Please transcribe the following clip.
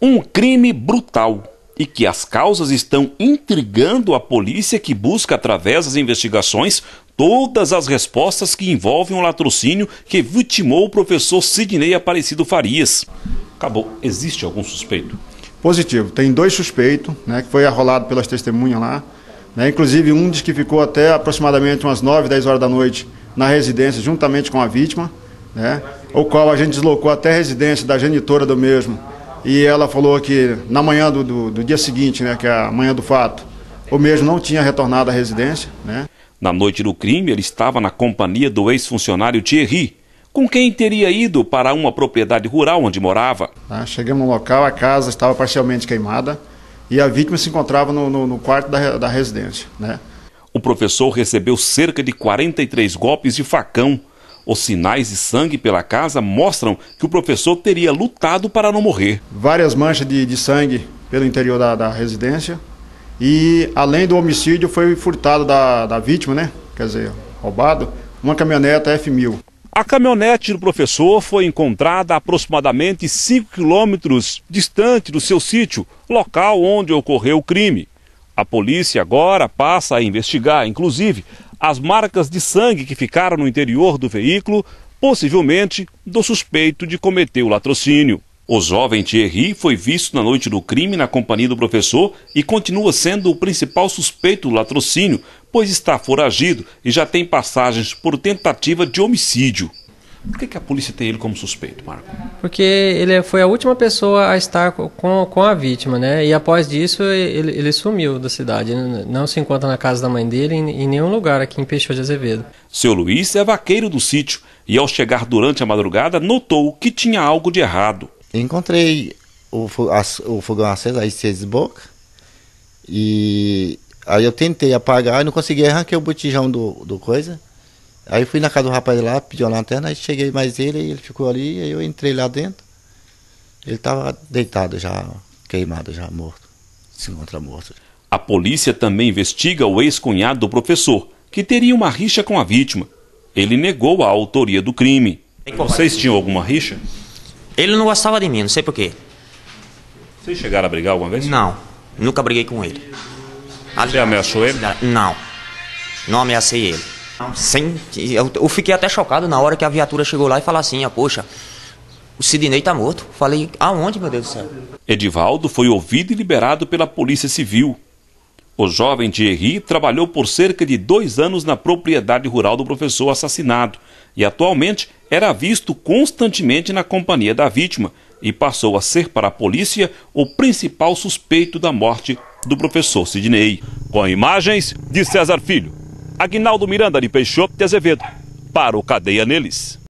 Um crime brutal e que as causas estão intrigando a polícia que busca, através das investigações, todas as respostas que envolvem o latrocínio que vitimou o professor Sidney Aparecido Farias. Acabou. Existe algum suspeito? Positivo. Tem dois suspeitos, né, que foi arrolado pelas testemunhas lá. Né, inclusive, um diz que ficou até aproximadamente umas 9, 10 horas da noite na residência, juntamente com a vítima, né, o qual a gente deslocou até a residência da genitora do mesmo, e ela falou que na manhã do, do, do dia seguinte, né, que é a manhã do fato, o mesmo não tinha retornado à residência. Né? Na noite do crime, ele estava na companhia do ex-funcionário Thierry, com quem teria ido para uma propriedade rural onde morava. Tá, chegamos no local, a casa estava parcialmente queimada e a vítima se encontrava no, no, no quarto da, da residência. Né? O professor recebeu cerca de 43 golpes de facão os sinais de sangue pela casa mostram que o professor teria lutado para não morrer. Várias manchas de, de sangue pelo interior da, da, residência. E além do homicídio, foi furtado da, da vítima, né? Quer dizer, roubado, uma caminhoneta F1000. A caminhonete do professor foi encontrada aproximadamente 5 quilômetros distante do seu sítio, local onde ocorreu o crime. A polícia agora passa a investigar, inclusive, as marcas de sangue que ficaram no interior do veículo, possivelmente do suspeito de cometer o latrocínio. O jovem Thierry foi visto na noite do crime na companhia do professor e continua sendo o principal suspeito do latrocínio, pois está foragido e já tem passagens por tentativa de homicídio. Por que, que a polícia tem ele como suspeito, Marco? Porque ele foi a última pessoa a estar com, com a vítima, né? E após disso ele, ele sumiu da cidade. Né? Não se encontra na casa da mãe dele em, em nenhum lugar aqui em Peixoto de Azevedo. Seu Luiz é vaqueiro do sítio e ao chegar durante a madrugada notou que tinha algo de errado. Encontrei o, o fogão aceso, aí se desboca e aí eu tentei apagar e não consegui arranquei o botijão do, do coisa Aí fui na casa do rapaz lá, pedi a lanterna, aí cheguei mais ele, ele ficou ali, aí eu entrei lá dentro. Ele estava deitado já, queimado já, morto. Se encontra morto. A polícia também investiga o ex-cunhado do professor, que teria uma rixa com a vítima. Ele negou a autoria do crime. Vocês tinham alguma rixa? Ele não gostava de mim, não sei porquê. Vocês chegaram a brigar alguma vez? Não, nunca briguei com ele. Você ameaçou ele? Não, não ameacei ele. Sem, eu, eu, fiquei até chocado na hora que a viatura chegou lá e falou assim: ah, Poxa, o Sidney está morto. Falei: Aonde, meu Deus do céu? Edivaldo foi ouvido e liberado pela Polícia Civil. O jovem Thierry trabalhou por cerca de dois anos na propriedade rural do professor assassinado e atualmente era visto constantemente na companhia da vítima e passou a ser para a polícia o principal suspeito da morte do professor Sidney. Com imagens de César Filho. Agnaldo Miranda de Peixoto de Azevedo, para o Cadeia Neles.